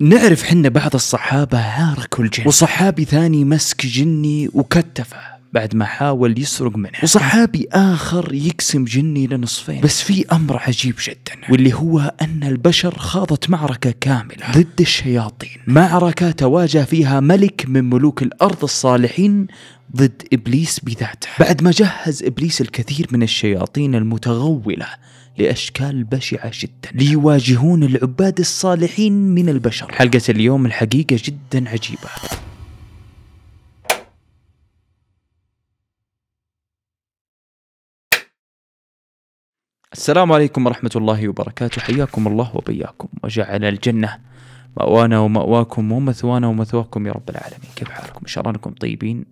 نعرف حنا بعض الصحابة هاركوا الجن وصحابي ثاني مسك جني وكتفه بعد ما حاول يسرق منه وصحابي آخر يقسم جني لنصفين بس في أمر عجيب جدا واللي هو أن البشر خاضت معركة كاملة ضد الشياطين معركة تواجه فيها ملك من ملوك الأرض الصالحين ضد إبليس بذاته بعد ما جهز إبليس الكثير من الشياطين المتغولة لأشكال بشعة جدا ليواجهون العباد الصالحين من البشر حلقة اليوم الحقيقة جدا عجيبة السلام عليكم ورحمة الله وبركاته حياكم الله وبياكم وجعل الجنة مأوانا ومأواكم ومثوانا ومثواكم يا رب العالمين كيف حالكم إن شاء الله أنكم طيبين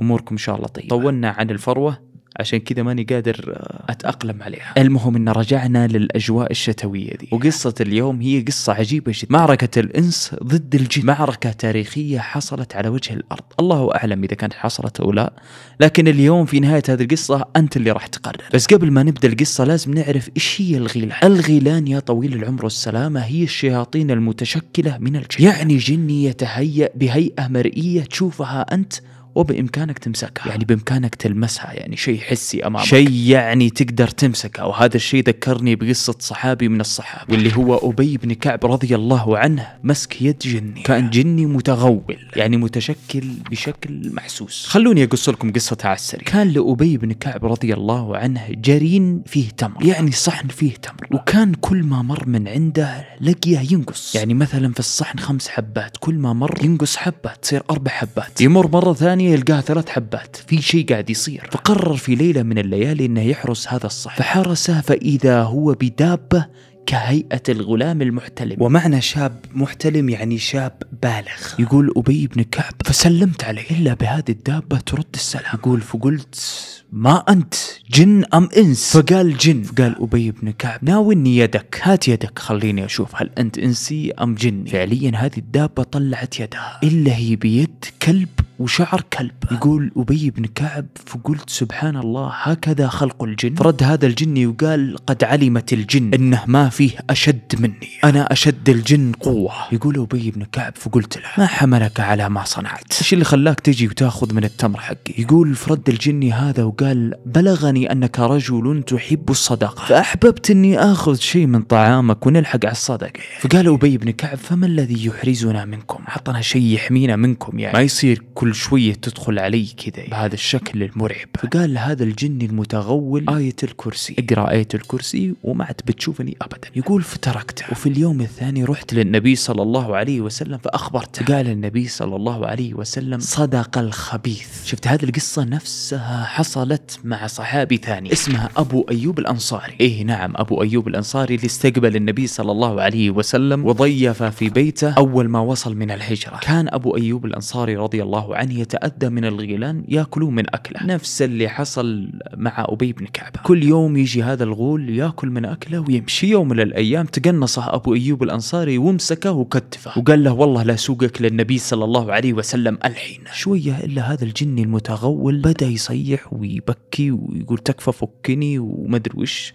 أموركم إن شاء الله طيبة طولنا عن الفروة عشان كذا ماني قادر اتاقلم عليها المهم ان رجعنا للاجواء الشتويه دي وقصه اليوم هي قصه عجيبه جدا معركه الانس ضد الجن معركه تاريخيه حصلت على وجه الارض الله اعلم اذا كانت حصلت او لا لكن اليوم في نهايه هذه القصه انت اللي راح تقرر بس قبل ما نبدا القصه لازم نعرف ايش هي الغيلان الغيلان يا طويل العمر والسلامه هي الشياطين المتشكله من الجن يعني جني يتهيأ بهيئه مرئيه تشوفها انت وبامكانك تمسكها يعني بامكانك تلمسها يعني شيء حسي امامك شيء يعني تقدر تمسكه وهذا الشيء ذكرني بقصه صحابي من الصحابه واللي هو ابي بن كعب رضي الله عنه مسك يد جني كان جني متغول يعني متشكل بشكل محسوس خلوني اقص لكم قصه على السريع كان لابي بن كعب رضي الله عنه جرين فيه تمر يعني صحن فيه تمر وكان كل ما مر من عنده لقيه ينقص يعني مثلا في الصحن خمس حبات كل ما مر ينقص حبه تصير اربع حبات يمر مره ثانيه الثانيه يلقاها ثلاث حبات في شيء قاعد يصير فقرر في ليلة من الليالي أنه يحرس هذا الصحن فحرسه فإذا هو بدابة كهيئة الغلام المحتلم ومعنى شاب محتلم يعني شاب بالغ يقول أبي بن كعب فسلمت عليه إلا بهذه الدابة ترد السلام يقول فقلت ما أنت جن أم إنس فقال جن فقال أبي بن كعب ناولني يدك هات يدك خليني أشوف هل أنت إنسي أم جن فعليا هذه الدابة طلعت يدها إلا هي بيد كلب وشعر كلب يقول أبي بن كعب فقلت سبحان الله هكذا خلق الجن فرد هذا الجني وقال قد علمت الجن إنه ما فيه أشد مني أنا أشد الجن قوة يقول أبي بن كعب فقلت له ما حملك على ما صنعت إيش اللي خلاك تجي وتاخذ من التمر حقي يقول فرد الجني هذا وقال بلغني أنك رجل تحب الصدقة فأحببت أني آخذ شيء من طعامك ونلحق على الصدقة فقال أبي بن كعب فما الذي يحرزنا منكم عطنا شيء يحمينا منكم يعني ما يصير كل كل شوية تدخل علي كذا بهذا الشكل المرعب فقال لهذا الجن المتغول آية الكرسي اقرأ آية الكرسي وما عاد بتشوفني أبدا يقول فتركته وفي اليوم الثاني رحت للنبي صلى الله عليه وسلم فأخبرته قال النبي صلى الله عليه وسلم صدق الخبيث شفت هذه القصة نفسها حصلت مع صحابي ثاني اسمها أبو أيوب الأنصاري إيه نعم أبو أيوب الأنصاري اللي استقبل النبي صلى الله عليه وسلم وضيف في بيته أول ما وصل من الهجرة كان أبو أيوب الأنصاري رضي الله أن يتأذى من الغيلان يأكلوا من أكله نفس اللي حصل مع أبي بن كعبة كل يوم يجي هذا الغول يأكل من أكله ويمشي يوم من الأيام تقنصه أبو أيوب الأنصاري ومسكه وكتفه وقال له والله لا سوقك للنبي صلى الله عليه وسلم الحين شوية إلا هذا الجني المتغول بدأ يصيح ويبكي ويقول تكفى فكني ومدري وش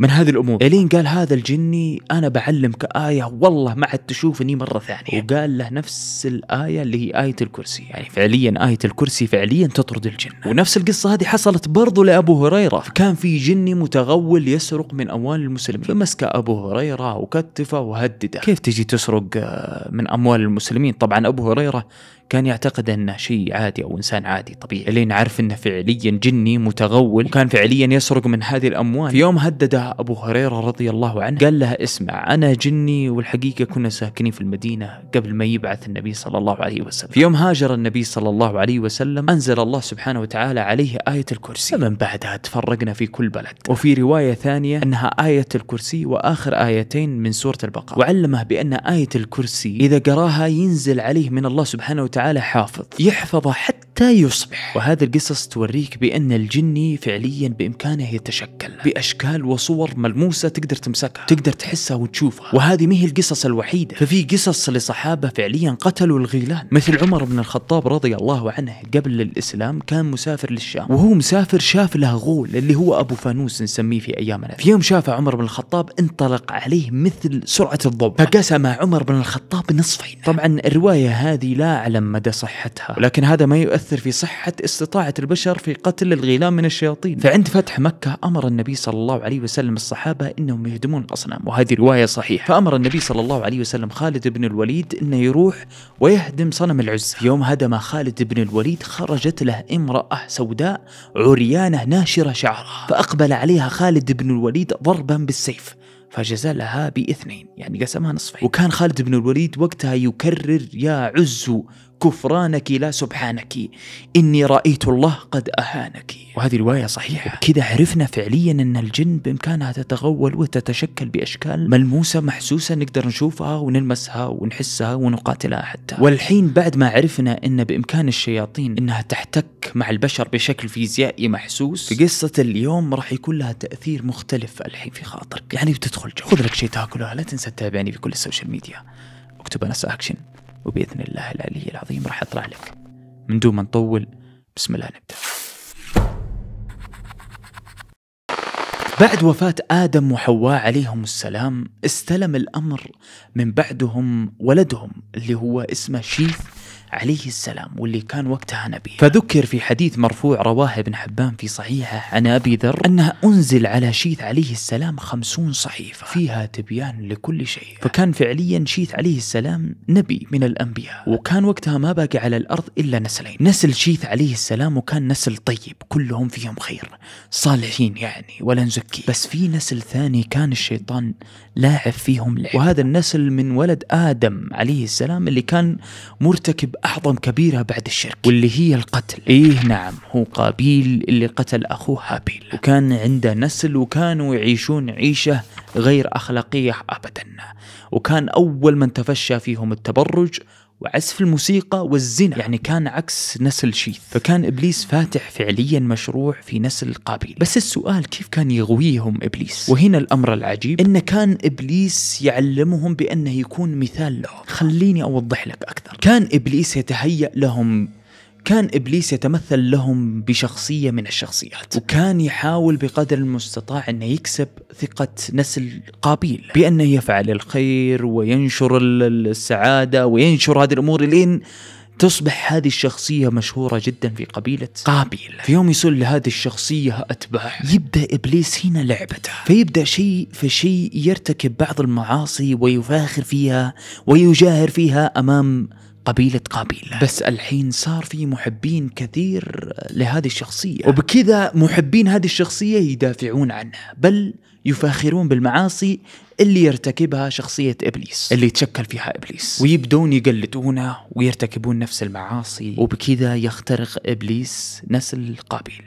من هذه الامور الين قال هذا الجني انا بعلمك ايه والله ما عاد تشوفني مره ثانيه وقال له نفس الايه اللي هي ايه الكرسي يعني فعليا ايه الكرسي فعليا تطرد الجن ونفس القصه هذه حصلت برضو لابو هريره كان في جني متغول يسرق من اموال المسلمين فمسك ابو هريره وكتفه وهدده كيف تجي تسرق آه، من اموال المسلمين طبعا ابو هريره كان يعتقد انه شيء عادي او انسان عادي طبيعي لين عرف انه فعليا جني متغول وكان فعليا يسرق من هذه الاموال في يوم هدده ابو هريره رضي الله عنه قال لها اسمع انا جني والحقيقه كنا ساكنين في المدينه قبل ما يبعث النبي صلى الله عليه وسلم في يوم هاجر النبي صلى الله عليه وسلم انزل الله سبحانه وتعالى عليه ايه الكرسي فمن بعدها تفرقنا في كل بلد وفي روايه ثانيه انها ايه الكرسي واخر ايتين من سوره البقره وعلمه بان ايه الكرسي اذا قراها ينزل عليه من الله سبحانه وتعالى تعالى حافظ يحفظه حتى حتى يصبح وهذه القصص توريك بأن الجني فعليا بإمكانه يتشكل بأشكال وصور ملموسة تقدر تمسكها تقدر تحسها وتشوفها وهذه ما هي القصص الوحيدة ففي قصص لصحابة فعليا قتلوا الغيلان مثل عمر بن الخطاب رضي الله عنه قبل الإسلام كان مسافر للشام وهو مسافر شاف له غول اللي هو أبو فانوس نسميه في أيامنا في يوم شاف عمر بن الخطاب انطلق عليه مثل سرعة الضوء فقسم عمر بن الخطاب نصفين طبعا الرواية هذه لا أعلم مدى صحتها ولكن هذا ما يؤثر يؤثر في صحة استطاعة البشر في قتل الغيلان من الشياطين فعند فتح مكة أمر النبي صلى الله عليه وسلم الصحابة أنهم يهدمون الأصنام وهذه رواية صحيحة فأمر النبي صلى الله عليه وسلم خالد بن الوليد أنه يروح ويهدم صنم العز يوم هدم خالد بن الوليد خرجت له امرأة سوداء عريانة ناشرة شعرها فأقبل عليها خالد بن الوليد ضربا بالسيف فجزلها باثنين يعني قسمها نصفين وكان خالد بن الوليد وقتها يكرر يا عز كفرانك لا سبحانك إني رأيت الله قد أهانك وهذه رواية صحيحة كذا عرفنا فعليا أن الجن بإمكانها تتغول وتتشكل بأشكال ملموسة محسوسة نقدر نشوفها ونلمسها ونحسها ونقاتلها حتى والحين بعد ما عرفنا أن بإمكان الشياطين أنها تحتك مع البشر بشكل فيزيائي محسوس في قصة اليوم راح يكون لها تأثير مختلف الحين في خاطرك يعني بتدخل جو خذ لك شيء تاكله لا تنسى تتابعني في كل السوشيال ميديا اكتب انس اكشن وبإذن الله العلي العظيم راح أطلع لك من دون ما نطول بسم الله نبدأ بعد وفاة آدم وحواء عليهم السلام استلم الأمر من بعدهم ولدهم اللي هو اسمه شيث عليه السلام واللي كان وقتها نبي فذكر في حديث مرفوع رواه ابن حبان في صحيحه عن أبي ذر أنها أنزل على شيث عليه السلام خمسون صحيفة فيها تبيان لكل شيء فكان فعليا شيث عليه السلام نبي من الأنبياء وكان وقتها ما باقي على الأرض إلا نسلين نسل شيث عليه السلام وكان نسل طيب كلهم فيهم خير صالحين يعني ولا نزكي بس في نسل ثاني كان الشيطان لاعب فيهم لعب وهذا النسل من ولد آدم عليه السلام اللي كان مرتكب أعظم كبيرة بعد الشرك واللي هي القتل إيه نعم هو قابيل اللي قتل أخوه هابيل وكان عنده نسل وكانوا يعيشون عيشة غير أخلاقية أبدا وكان أول من تفشى فيهم التبرج وعزف الموسيقى والزنا يعني كان عكس نسل شيث فكان إبليس فاتح فعليا مشروع في نسل قابيل بس السؤال كيف كان يغويهم إبليس وهنا الأمر العجيب أن كان إبليس يعلمهم بأنه يكون مثال لهم خليني أوضح لك أكثر كان إبليس يتهيأ لهم كان ابليس يتمثل لهم بشخصيه من الشخصيات وكان يحاول بقدر المستطاع انه يكسب ثقه نسل قابيل بانه يفعل الخير وينشر السعاده وينشر هذه الامور لين تصبح هذه الشخصية مشهورة جدا في قبيلة قابيل في يوم يصير لهذه الشخصية أتباع يبدأ إبليس هنا لعبته فيبدأ شيء فشيء يرتكب بعض المعاصي ويفاخر فيها ويجاهر فيها أمام قبيلة قابيل بس الحين صار في محبين كثير لهذه الشخصية وبكذا محبين هذه الشخصية يدافعون عنها بل يفاخرون بالمعاصي اللي يرتكبها شخصية إبليس اللي يتشكل فيها إبليس ويبدون يقلدونه ويرتكبون نفس المعاصي وبكذا يخترق إبليس نسل قابيل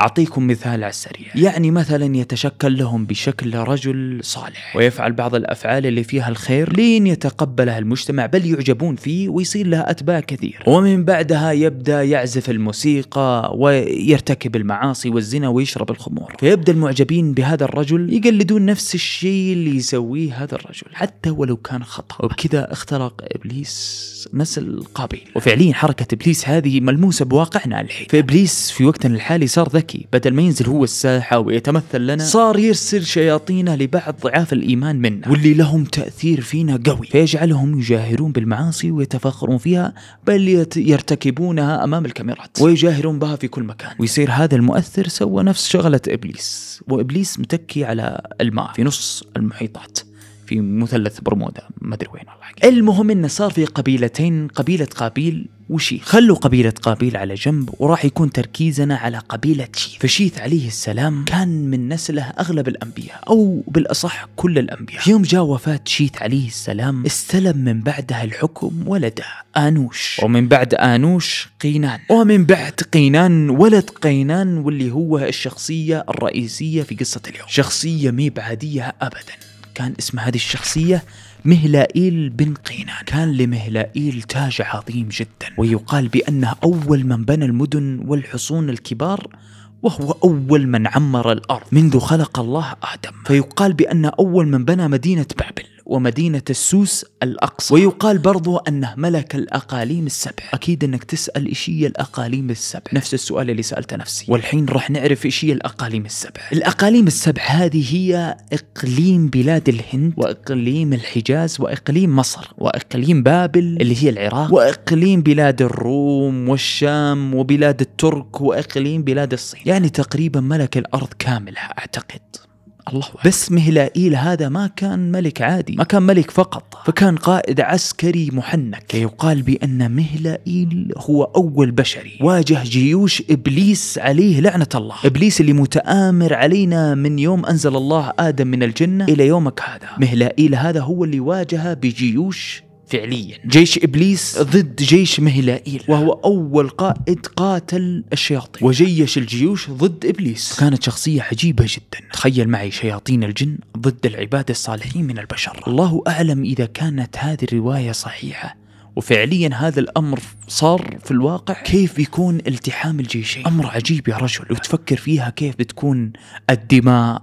أعطيكم مثال على السريع يعني مثلا يتشكل لهم بشكل رجل صالح ويفعل بعض الأفعال اللي فيها الخير لين يتقبلها المجتمع بل يعجبون فيه ويصير له أتباع كثير ومن بعدها يبدأ يعزف الموسيقى ويرتكب المعاصي والزنا ويشرب الخمور فيبدأ المعجبين بهذا الرجل يقلدون نفس الشيء اللي يسويه هذا الرجل حتى ولو كان خطا وبكذا اخترق ابليس نسل قابيل وفعليا حركه ابليس هذه ملموسه بواقعنا الحين فابليس في وقتنا الحالي صار ذكي بدل ما ينزل هو الساحه ويتمثل لنا صار يرسل شياطينه لبعض ضعاف الايمان منا واللي لهم تاثير فينا قوي فيجعلهم يجاهرون بالمعاصي ويتفاخرون فيها بل يرتكبونها امام الكاميرات ويجاهرون بها في كل مكان ويصير هذا المؤثر سوى نفس شغله ابليس وابليس متكي على الماء في نص المحيط المحيطات في مثلث برمودا ما ادري وين والله المهم انه صار في قبيلتين قبيله قابيل وشيث خلوا قبيلة قابيل على جنب وراح يكون تركيزنا على قبيلة شيث فشيث عليه السلام كان من نسله أغلب الأنبياء أو بالأصح كل الأنبياء يوم جاء وفاة شيث عليه السلام استلم من بعدها الحكم ولده آنوش ومن بعد آنوش قينان ومن بعد قينان ولد قينان واللي هو الشخصية الرئيسية في قصة اليوم شخصية ميب بعادية أبداً كان اسم هذه الشخصية مهلائيل بن قينان كان لمهلائيل تاج عظيم جدا ويقال بأنه أول من بنى المدن والحصون الكبار وهو أول من عمر الأرض منذ خلق الله آدم فيقال بأن أول من بنى مدينة بابل ومدينة السوس الأقصى ويقال برضو أنه ملك الأقاليم السبع أكيد أنك تسأل إيش هي الأقاليم السبع نفس السؤال اللي سألته نفسي والحين راح نعرف إيش هي الأقاليم السبع الأقاليم السبع هذه هي إقليم بلاد الهند وإقليم الحجاز وإقليم مصر وإقليم بابل اللي هي العراق وإقليم بلاد الروم والشام وبلاد الترك وإقليم بلاد الصين يعني تقريبا ملك الأرض كاملة أعتقد الله بس مهلائيل هذا ما كان ملك عادي ما كان ملك فقط فكان قائد عسكري محنك يقال بأن مهلائيل هو أول بشري واجه جيوش إبليس عليه لعنة الله إبليس اللي متآمر علينا من يوم أنزل الله آدم من الجنة إلى يومك هذا مهلائيل هذا هو اللي واجه بجيوش فعليا جيش ابليس ضد جيش مهلائيل وهو اول قائد قاتل الشياطين وجيش الجيوش ضد ابليس كانت شخصيه عجيبه جدا تخيل معي شياطين الجن ضد العباد الصالحين من البشر الله اعلم اذا كانت هذه الروايه صحيحه وفعليا هذا الامر صار في الواقع كيف بيكون التحام الجيشين امر عجيب يا رجل وتفكر فيها كيف بتكون الدماء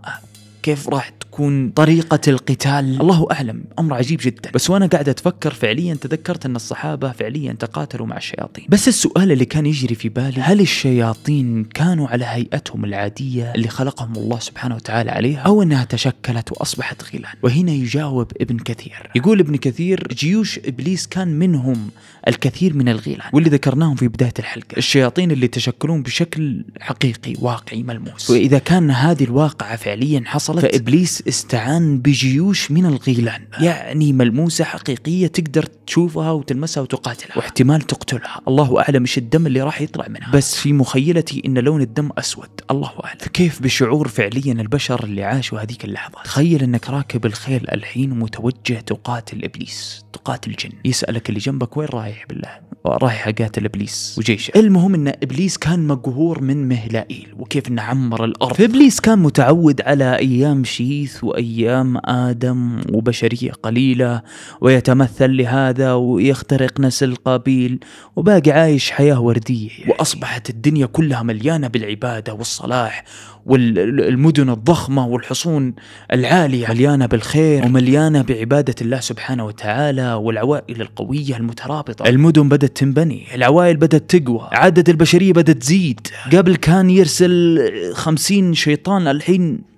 كيف راح تكون تكون طريقة القتال الله أعلم أمر عجيب جدا بس وأنا قاعد أتفكر فعليا تذكرت أن الصحابة فعليا تقاتلوا مع الشياطين بس السؤال اللي كان يجري في بالي هل الشياطين كانوا على هيئتهم العادية اللي خلقهم الله سبحانه وتعالى عليها أو أنها تشكلت وأصبحت غيلان وهنا يجاوب ابن كثير يقول ابن كثير جيوش إبليس كان منهم الكثير من الغيلان واللي ذكرناهم في بداية الحلقة الشياطين اللي تشكلون بشكل حقيقي واقعي ملموس وإذا كان هذه الواقعة فعليا حصلت فإبليس استعان بجيوش من الغيلان آه. يعني ملموسة حقيقية تقدر تشوفها وتلمسها وتقاتلها واحتمال تقتلها الله أعلم إيش الدم اللي راح يطلع منها بس في مخيلتي إن لون الدم أسود الله أعلم فكيف بشعور فعليا البشر اللي عاشوا هذيك اللحظة تخيل أنك راكب الخيل الحين ومتوجه تقاتل إبليس تقاتل جن يسألك اللي جنبك وين رايح بالله رايح أقاتل إبليس وجيشه المهم أن إبليس كان مقهور من مهلائيل وكيف أنه عمر الأرض فإبليس كان متعود على أيام شيث وأيام أيام آدم وبشرية قليلة ويتمثل لهذا ويخترق نسل قابيل وباقي عايش حياة وردية يعني. وأصبحت الدنيا كلها مليانة بالعبادة والصلاح والمدن الضخمة والحصون العالية مليانة بالخير ومليانة بعبادة الله سبحانه وتعالى والعوائل القوية المترابطة المدن بدأت تنبني العوائل بدأت تقوى عدد البشرية بدأت تزيد قبل كان يرسل خمسين شيطان الحين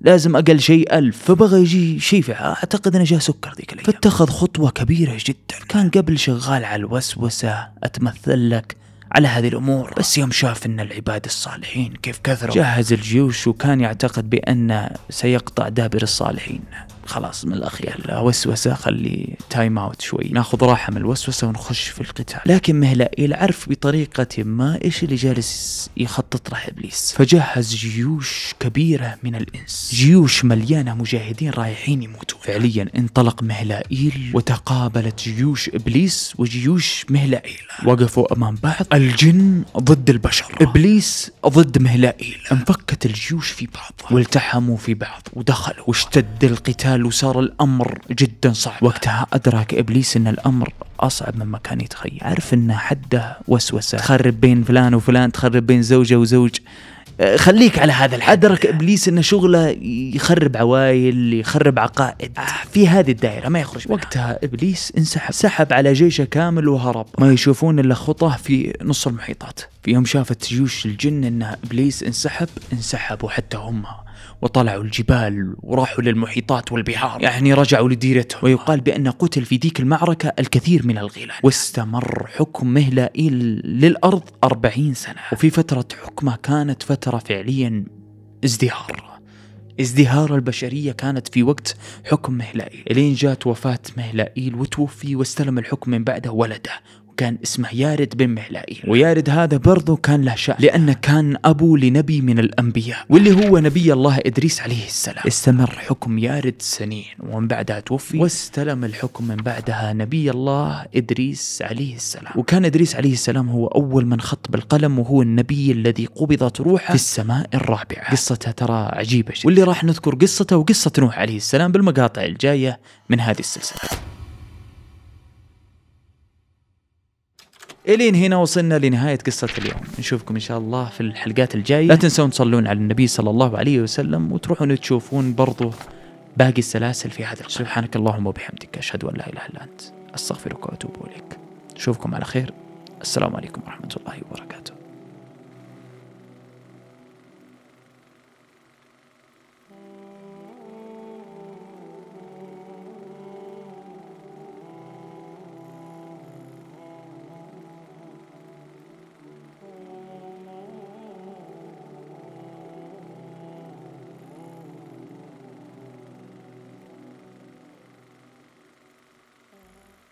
لازم أقل شيء ألف فبغى يجي فيها أعتقد أنه جاء سكر ذيك الأيام فاتخذ خطوة كبيرة جدا كان قبل شغال على الوسوسة أتمثل لك على هذه الأمور بس يوم شاف أن العباد الصالحين كيف كثروا جهز الجيوش وكان يعتقد بأنه سيقطع دابر الصالحين خلاص من الاخير الوسوسه خلي تايم اوت شوي ناخذ راحه من الوسوسه ونخش في القتال لكن مهلائيل عرف بطريقه ما ايش اللي جالس يخطط له ابليس فجهز جيوش كبيره من الانس جيوش مليانه مجاهدين رايحين يموتوا فعليا انطلق مهلائيل وتقابلت جيوش ابليس وجيوش مهلائيل وقفوا امام بعض الجن ضد البشر ابليس ضد مهلائيل انفكت الجيوش في بعض والتحموا في بعض ودخلوا واشتد القتال قال وصار الأمر جدا صعب وقتها أدرك إبليس أن الأمر أصعب مما كان يتخيل عرف أنه حده وسوسة تخرب بين فلان وفلان تخرب بين زوجة وزوج أه، خليك على هذا الحد أدرك إبليس أن شغله يخرب عوائل يخرب عقائد آه، في هذه الدائرة ما يخرج منها. وقتها إبليس انسحب سحب على جيشه كامل وهرب ما يشوفون إلا خطاه في نص المحيطات في يوم شافت جيوش الجن أن إبليس انسحب انسحبوا حتى هم وطلعوا الجبال وراحوا للمحيطات والبحار يعني رجعوا لديرته ويقال بأن قتل في ديك المعركة الكثير من الغيلان واستمر حكم مهلائيل للأرض أربعين سنة وفي فترة حكمه كانت فترة فعليا ازدهار ازدهار البشرية كانت في وقت حكم مهلائيل إلين جات وفاة مهلائيل وتوفي واستلم الحكم من بعده ولده كان اسمه يارد بن مهلائي ويارد هذا برضه كان له شأن لأنه كان أبو لنبي من الأنبياء واللي هو نبي الله إدريس عليه السلام استمر حكم يارد سنين ومن بعدها توفي واستلم الحكم من بعدها نبي الله إدريس عليه السلام وكان إدريس عليه السلام هو أول من خط بالقلم وهو النبي الذي قبضت روحه في السماء الرابعة قصته ترى عجيبة جدا واللي راح نذكر قصته وقصة نوح عليه السلام بالمقاطع الجاية من هذه السلسلة الين هنا وصلنا لنهاية قصة اليوم نشوفكم إن شاء الله في الحلقات الجاية لا تنسون تصلون على النبي صلى الله عليه وسلم وتروحون تشوفون برضو باقي السلاسل في هذا سبحانك اللهم وبحمدك أشهد أن لا إله إلا أنت أستغفرك وأتوب إليك نشوفكم على خير السلام عليكم ورحمة الله وبركاته